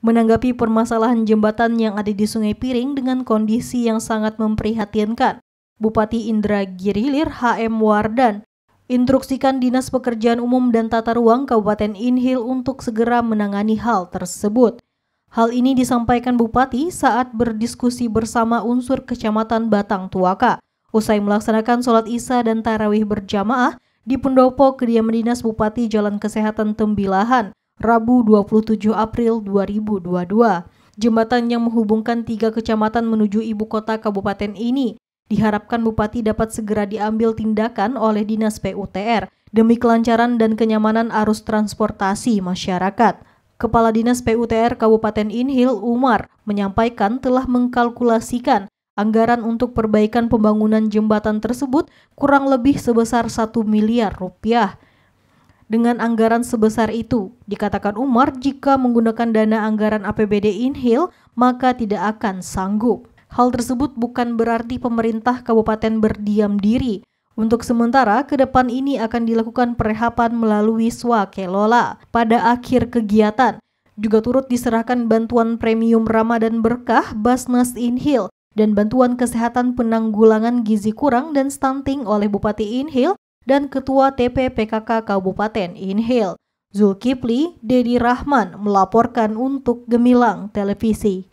menanggapi permasalahan jembatan yang ada di Sungai Piring dengan kondisi yang sangat memprihatinkan. Bupati Indra Girilir HM Wardan instruksikan Dinas Pekerjaan Umum dan Tata Ruang Kabupaten Inhil untuk segera menangani hal tersebut. Hal ini disampaikan Bupati saat berdiskusi bersama unsur Kecamatan Batang Tuaka. Usai melaksanakan sholat isya dan tarawih berjamaah di pendopo kediaman Dinas Bupati Jalan Kesehatan Tembilahan, Rabu 27 April 2022. Jembatan yang menghubungkan tiga kecamatan menuju ibu kota kabupaten ini diharapkan Bupati dapat segera diambil tindakan oleh Dinas PUTR demi kelancaran dan kenyamanan arus transportasi masyarakat. Kepala Dinas PUTR Kabupaten Inhil Umar menyampaikan telah mengkalkulasikan anggaran untuk perbaikan pembangunan jembatan tersebut kurang lebih sebesar satu miliar rupiah. Dengan anggaran sebesar itu, dikatakan Umar jika menggunakan dana anggaran APBD Inhil, maka tidak akan sanggup. Hal tersebut bukan berarti pemerintah kabupaten berdiam diri. Untuk sementara, ke depan ini akan dilakukan perehapan melalui Swakelola pada akhir kegiatan. Juga turut diserahkan bantuan premium Ramadan Berkah Basnas Inhil dan bantuan kesehatan penanggulangan gizi kurang dan stunting oleh Bupati Inhil dan Ketua TP PKK Kabupaten Inhil, Zulkifli Dedi Rahman melaporkan untuk Gemilang Televisi.